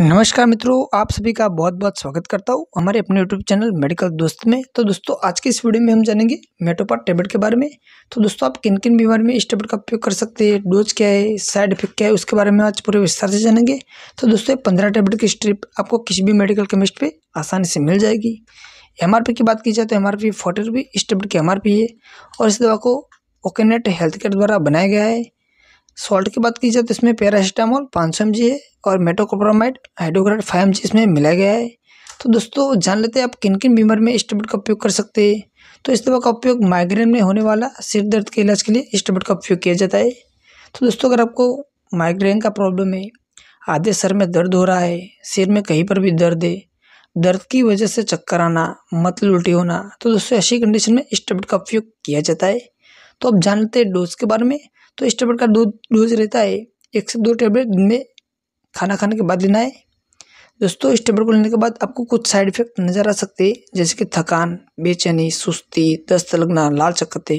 नमस्कार मित्रों आप सभी का बहुत बहुत स्वागत करता हूँ हमारे अपने यूट्यूब चैनल मेडिकल दोस्त में तो दोस्तों आज की इस वीडियो में हम जानेंगे मेटोपा टेबलेट के बारे में तो दोस्तों आप किन किन बीमारी में इस टेबलेट का उपयोग कर सकते हैं डोज क्या है साइड इफेक्ट क्या है उसके बारे में आज पूरे विस्तार से जानेंगे तो दोस्तों पंद्रह टेबलेट की स्ट्रिप आपको किसी भी मेडिकल केमिस्ट पर आसानी से मिल जाएगी एम की बात की जाए तो M R P forty rupee इस टेबलेट की एम है और इस दवा को ओकेनेट हेल्थ केयर द्वारा बनाया गया है सॉल्ट की बात की जाए तो इसमें पैरासीटामोल पाँच सौ एम जी है और मेटोकोप्रामाइड हाइड्रोक्राइड फाइव एम जी इसमें मिलाया गया है तो दोस्तों जान लेते हैं आप किन किन बीमारी में इस टेबलेट का उपयोग कर सकते हैं तो इस दवा का उपयोग माइग्रेन में होने वाला सिर दर्द के इलाज के लिए इस टेबलेट का उपयोग किया जाता है तो दोस्तों अगर आपको माइग्रेन का प्रॉब्लम है आधे सर में दर्द हो रहा है सिर में कहीं पर भी दर्द है दर्द की वजह से चक्कर आना मतलब उल्टी होना तो दोस्तों ऐसी कंडीशन में इस टेबलेट का उपयोग किया जाता है तो अब जान लेते हैं डोज के बारे में तो इस टेबलेट का दो डोज रहता है एक से दो टेबलेट दिन में खाना खाने के बाद लेना है दोस्तों इस टेबलेट को लेने के बाद आपको कुछ साइड इफेक्ट नज़र आ सकते हैं जैसे कि थकान बेचैनी सुस्ती दस्त लगना लाल चक्कते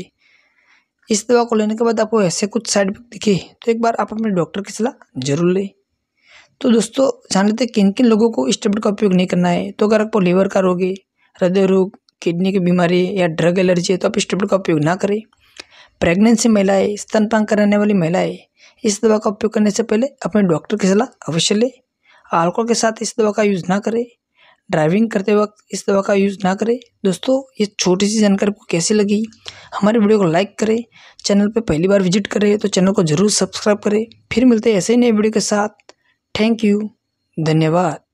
इस दवा को लेने के बाद आपको ऐसे कुछ साइड इफेक्ट दिखे तो एक बार आप अपने डॉक्टर की सलाह जरूर लें तो दोस्तों जान लेते किन किन लोगों को इस टेबलेट का उपयोग नहीं करना है तो अगर आपको लीवर का रोग है हृदय रोग किडनी की बीमारी या ड्रग एलर्जी है तो आप इस टेबलेट का उपयोग ना करें प्रेगनेंसी महिलाएं स्तनपान कराने वाली महिलाएं इस दवा का उपयोग करने से पहले अपने डॉक्टर की सलाह अवश्य लें आल्कोहल के साथ इस दवा का यूज़ ना करें ड्राइविंग करते वक्त इस दवा का यूज़ ना करें दोस्तों ये छोटी सी जानकारी आपको कैसी लगी हमारे वीडियो को लाइक करें चैनल पर पहली बार विजिट करें तो चैनल को ज़रूर सब्सक्राइब करें फिर मिलते हैं ऐसे नए वीडियो के साथ थैंक यू धन्यवाद